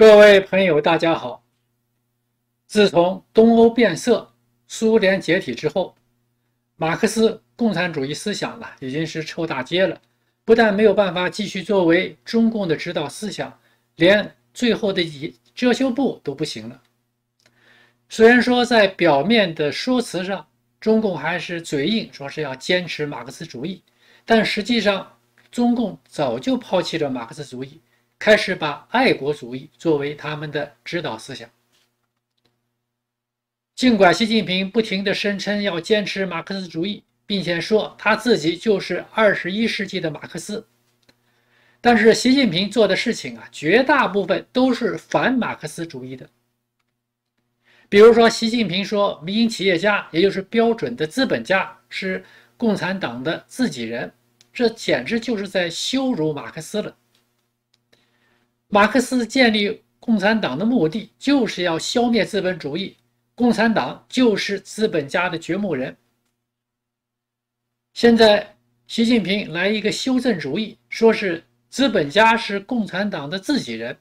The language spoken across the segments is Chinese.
各位朋友，大家好。自从东欧变色、苏联解体之后，马克思共产主义思想了已经是臭大街了，不但没有办法继续作为中共的指导思想，连最后的遮遮羞布都不行了。虽然说在表面的说辞上，中共还是嘴硬，说是要坚持马克思主义，但实际上，中共早就抛弃了马克思主义。开始把爱国主义作为他们的指导思想。尽管习近平不停的声称要坚持马克思主义，并且说他自己就是二十一世纪的马克思，但是习近平做的事情啊，绝大部分都是反马克思主义的。比如说，习近平说民营企业家，也就是标准的资本家，是共产党的自己人，这简直就是在羞辱马克思了。马克思建立共产党的目的就是要消灭资本主义，共产党就是资本家的掘墓人。现在习近平来一个修正主义，说是资本家是共产党的自己人，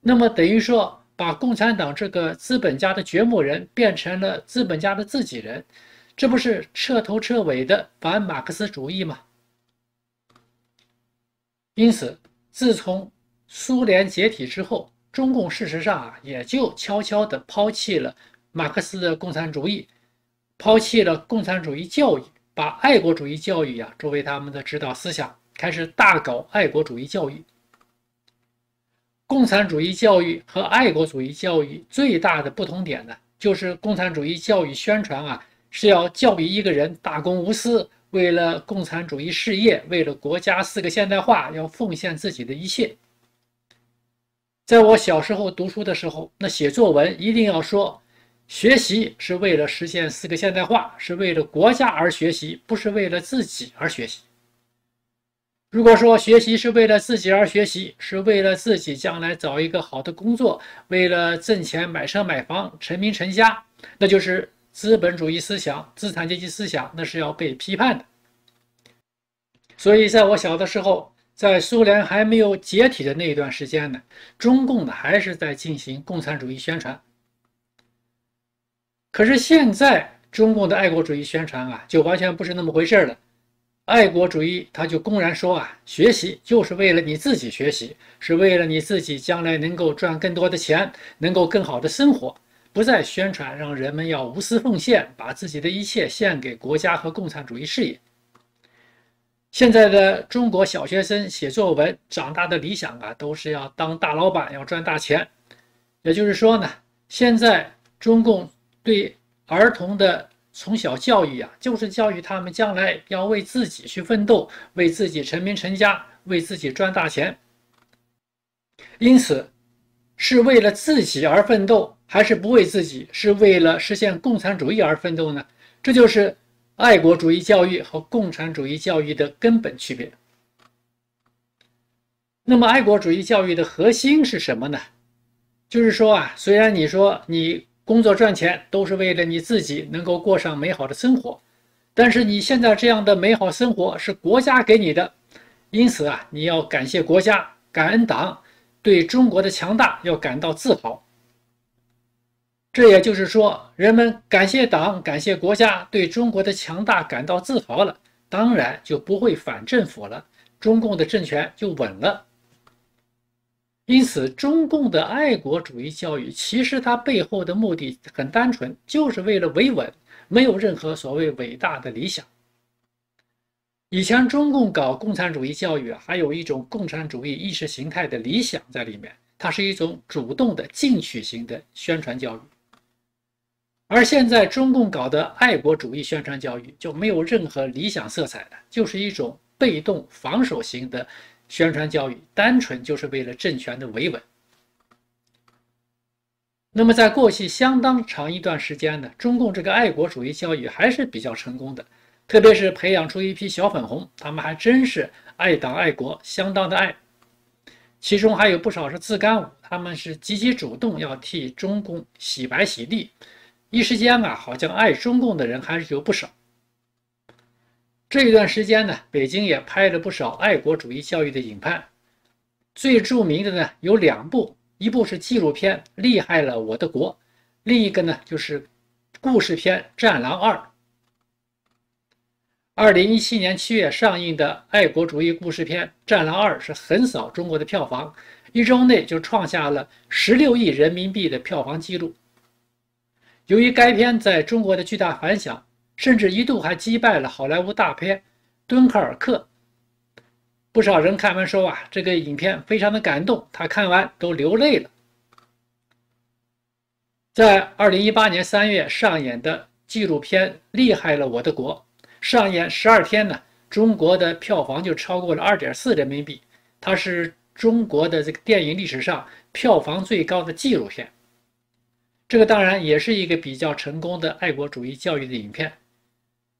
那么等于说把共产党这个资本家的掘墓人变成了资本家的自己人，这不是彻头彻尾的反马克思主义吗？因此，自从。苏联解体之后，中共事实上啊也就悄悄地抛弃了马克思的共产主义，抛弃了共产主义教育，把爱国主义教育呀作为他们的指导思想，开始大搞爱国主义教育。共产主义教育和爱国主义教育最大的不同点呢，就是共产主义教育宣传啊是要教育一个人大公无私，为了共产主义事业，为了国家四个现代化，要奉献自己的一切。在我小时候读书的时候，那写作文一定要说，学习是为了实现四个现代化，是为了国家而学习，不是为了自己而学习。如果说学习是为了自己而学习，是为了自己将来找一个好的工作，为了挣钱买车买房成名成家，那就是资本主义思想、资产阶级思想，那是要被批判的。所以，在我小的时候。在苏联还没有解体的那一段时间呢，中共呢还是在进行共产主义宣传。可是现在，中共的爱国主义宣传啊，就完全不是那么回事了。爱国主义，他就公然说啊，学习就是为了你自己学习，是为了你自己将来能够赚更多的钱，能够更好的生活，不再宣传让人们要无私奉献，把自己的一切献给国家和共产主义事业。现在的中国小学生写作文长大的理想啊，都是要当大老板，要赚大钱。也就是说呢，现在中共对儿童的从小教育啊，就是教育他们将来要为自己去奋斗，为自己成名成家，为自己赚大钱。因此，是为了自己而奋斗，还是不为自己，是为了实现共产主义而奋斗呢？这就是。爱国主义教育和共产主义教育的根本区别。那么，爱国主义教育的核心是什么呢？就是说啊，虽然你说你工作赚钱都是为了你自己能够过上美好的生活，但是你现在这样的美好生活是国家给你的，因此啊，你要感谢国家，感恩党，对中国的强大要感到自豪。这也就是说，人们感谢党、感谢国家，对中国的强大感到自豪了，当然就不会反政府了，中共的政权就稳了。因此，中共的爱国主义教育，其实它背后的目的很单纯，就是为了维稳，没有任何所谓伟大的理想。以前，中共搞共产主义教育还有一种共产主义意识形态的理想在里面，它是一种主动的进取型的宣传教育。而现在，中共搞的爱国主义宣传教育就没有任何理想色彩的，就是一种被动防守型的宣传教育，单纯就是为了政权的维稳。那么，在过去相当长一段时间呢，中共这个爱国主义教育还是比较成功的，特别是培养出一批小粉红，他们还真是爱党爱国，相当的爱。其中还有不少是自干五，他们是积极主动要替中共洗白洗地。一时间啊，好像爱中共的人还是有不少。这一段时间呢，北京也拍了不少爱国主义教育的影片，最著名的呢有两部，一部是纪录片《厉害了我的国》，另一个呢就是故事片《战狼二》。二零一七年七月上映的爱国主义故事片《战狼二》是横扫中国的票房，一周内就创下了十六亿人民币的票房记录。由于该片在中国的巨大反响，甚至一度还击败了好莱坞大片《敦刻尔克》。不少人看完说啊，这个影片非常的感动，他看完都流泪了。在二零一八年三月上演的纪录片《厉害了我的国》，上演十二天呢，中国的票房就超过了二点四人民币，它是中国的这个电影历史上票房最高的纪录片。这个当然也是一个比较成功的爱国主义教育的影片。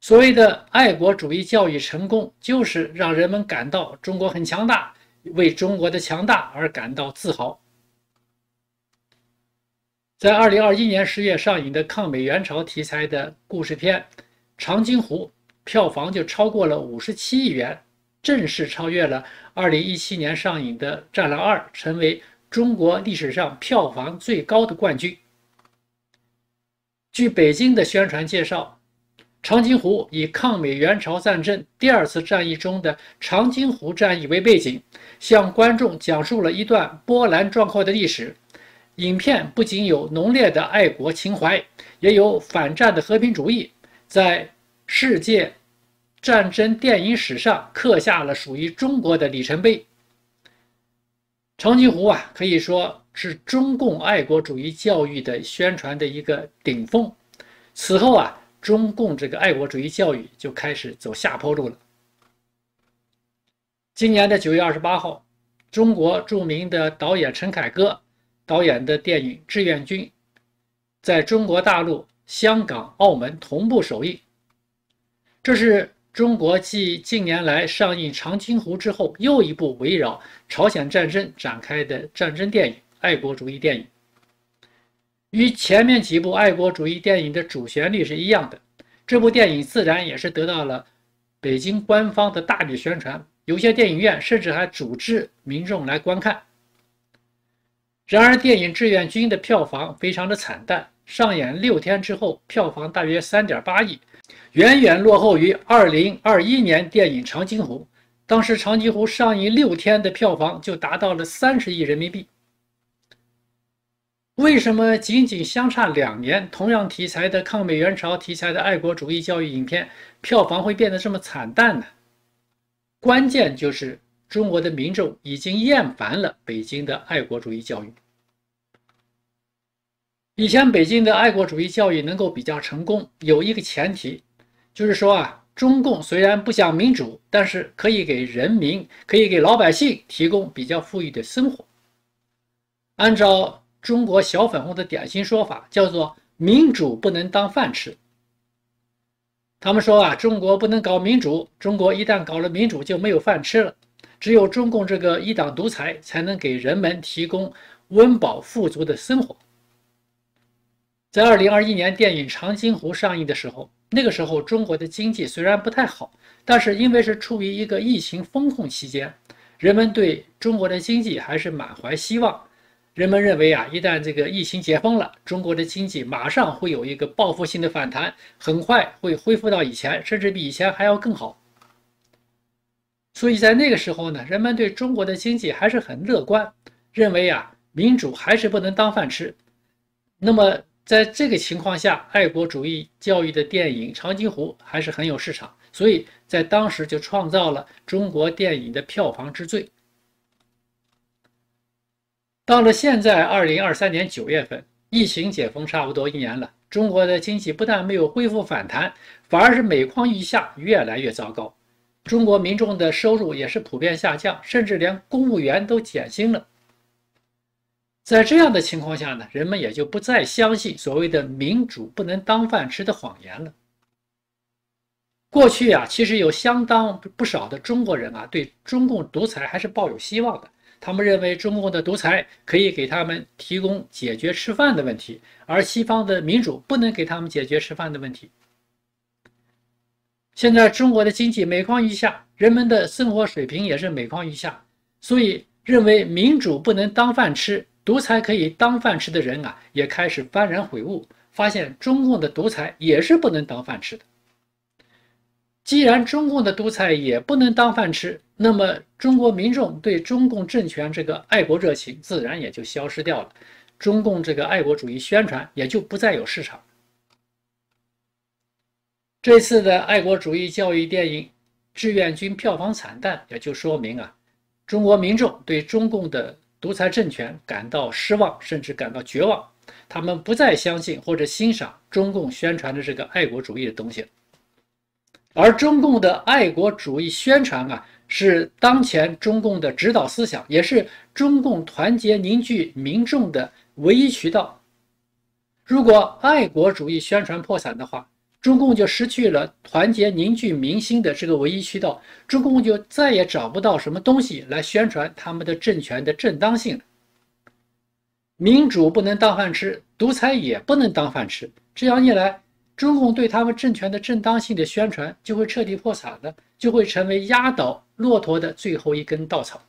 所谓的爱国主义教育成功，就是让人们感到中国很强大，为中国的强大而感到自豪。在二零二一年十月上映的抗美援朝题材的故事片《长津湖》，票房就超过了五十七亿元，正式超越了二零一七年上映的《战狼二》，成为中国历史上票房最高的冠军。据北京的宣传介绍，《长津湖》以抗美援朝战争第二次战役中的长津湖战役为背景，向观众讲述了一段波澜壮阔的历史。影片不仅有浓烈的爱国情怀，也有反战的和平主义，在世界战争电影史上刻下了属于中国的里程碑。《长津湖》啊，可以说。是中共爱国主义教育的宣传的一个顶峰，此后啊，中共这个爱国主义教育就开始走下坡路了。今年的九月二十八号，中国著名的导演陈凯歌导演的电影《志愿军》在中国大陆、香港、澳门同步首映。这是中国继近年来上映《长津湖》之后又一部围绕朝鲜战争展开的战争电影。爱国主义电影与前面几部爱国主义电影的主旋律是一样的，这部电影自然也是得到了北京官方的大力宣传，有些电影院甚至还组织民众来观看。然而，电影《志愿军》的票房非常的惨淡，上演六天之后，票房大约三点八亿，远远落后于2021年电影《长津湖》，当时《长津湖》上映六天的票房就达到了三十亿人民币。为什么仅仅相差两年，同样题材的抗美援朝题材的爱国主义教育影片票房会变得这么惨淡呢？关键就是中国的民众已经厌烦了北京的爱国主义教育。以前北京的爱国主义教育能够比较成功，有一个前提，就是说啊，中共虽然不讲民主，但是可以给人民，可以给老百姓提供比较富裕的生活。按照中国小粉红的典型说法叫做“民主不能当饭吃”。他们说啊，中国不能搞民主，中国一旦搞了民主就没有饭吃了。只有中共这个一党独裁，才能给人们提供温饱富足的生活。在二零二一年电影《长津湖》上映的时候，那个时候中国的经济虽然不太好，但是因为是处于一个疫情封控期间，人们对中国的经济还是满怀希望。人们认为啊，一旦这个疫情解封了，中国的经济马上会有一个报复性的反弹，很快会恢复到以前，甚至比以前还要更好。所以在那个时候呢，人们对中国的经济还是很乐观，认为啊，民主还是不能当饭吃。那么在这个情况下，爱国主义教育的电影《长津湖》还是很有市场，所以在当时就创造了中国电影的票房之最。到了现在，二零二三年九月份，疫情解封差不多一年了，中国的经济不但没有恢复反弹，反而是每况愈下，越来越糟糕。中国民众的收入也是普遍下降，甚至连公务员都减薪了。在这样的情况下呢，人们也就不再相信所谓的“民主不能当饭吃”的谎言了。过去啊，其实有相当不少的中国人啊，对中共独裁还是抱有希望的。他们认为中国的独裁可以给他们提供解决吃饭的问题，而西方的民主不能给他们解决吃饭的问题。现在中国的经济每况愈下，人们的生活水平也是每况愈下，所以认为民主不能当饭吃，独裁可以当饭吃的人啊，也开始幡然悔悟，发现中共的独裁也是不能当饭吃的。既然中共的独裁也不能当饭吃，那么中国民众对中共政权这个爱国热情自然也就消失掉了，中共这个爱国主义宣传也就不再有市场。这次的爱国主义教育电影《志愿军》票房惨淡，也就说明啊，中国民众对中共的独裁政权感到失望，甚至感到绝望，他们不再相信或者欣赏中共宣传的这个爱国主义的东西。而中共的爱国主义宣传啊，是当前中共的指导思想，也是中共团结凝聚民众的唯一渠道。如果爱国主义宣传破产的话，中共就失去了团结凝聚民心的这个唯一渠道，中共就再也找不到什么东西来宣传他们的政权的正当性。民主不能当饭吃，独裁也不能当饭吃，这样一来。中共对他们政权的正当性的宣传就会彻底破产了，就会成为压倒骆驼的最后一根稻草。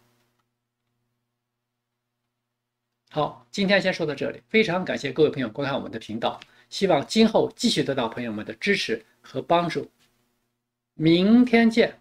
好，今天先说到这里，非常感谢各位朋友观看我们的频道，希望今后继续得到朋友们的支持和帮助。明天见。